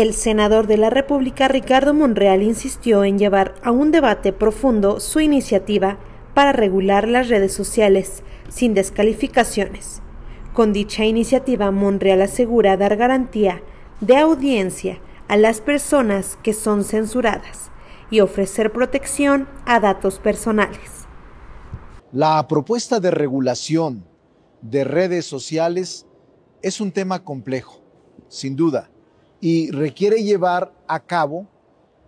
El senador de la República Ricardo Monreal insistió en llevar a un debate profundo su iniciativa para regular las redes sociales sin descalificaciones. Con dicha iniciativa, Monreal asegura dar garantía de audiencia a las personas que son censuradas y ofrecer protección a datos personales. La propuesta de regulación de redes sociales es un tema complejo, sin duda y requiere llevar a cabo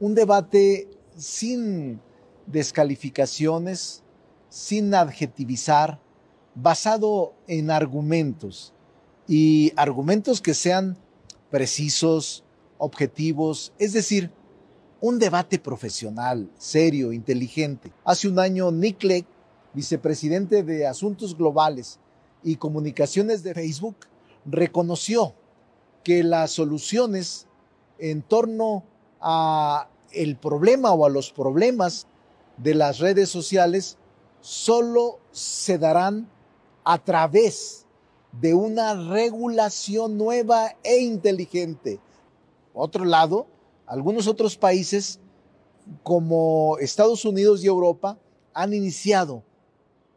un debate sin descalificaciones, sin adjetivizar, basado en argumentos y argumentos que sean precisos, objetivos, es decir, un debate profesional, serio, inteligente. Hace un año Nick Clegg, vicepresidente de Asuntos Globales y Comunicaciones de Facebook, reconoció que las soluciones en torno a el problema o a los problemas de las redes sociales solo se darán a través de una regulación nueva e inteligente. Por otro lado, algunos otros países como Estados Unidos y Europa han iniciado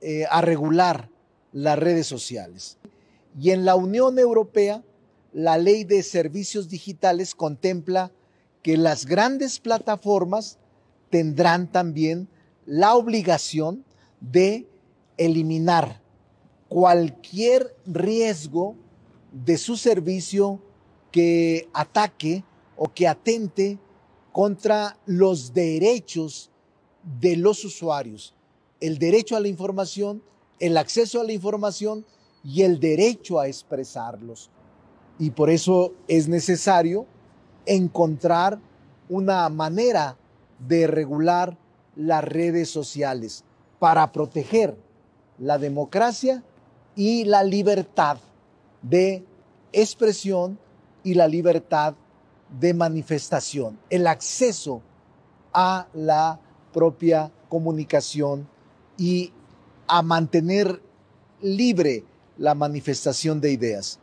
eh, a regular las redes sociales. Y en la Unión Europea la ley de servicios digitales contempla que las grandes plataformas tendrán también la obligación de eliminar cualquier riesgo de su servicio que ataque o que atente contra los derechos de los usuarios, el derecho a la información, el acceso a la información y el derecho a expresarlos. Y por eso es necesario encontrar una manera de regular las redes sociales para proteger la democracia y la libertad de expresión y la libertad de manifestación, el acceso a la propia comunicación y a mantener libre la manifestación de ideas.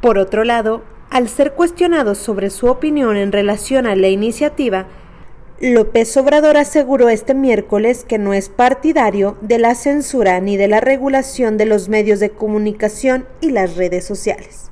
Por otro lado, al ser cuestionado sobre su opinión en relación a la iniciativa, López Obrador aseguró este miércoles que no es partidario de la censura ni de la regulación de los medios de comunicación y las redes sociales.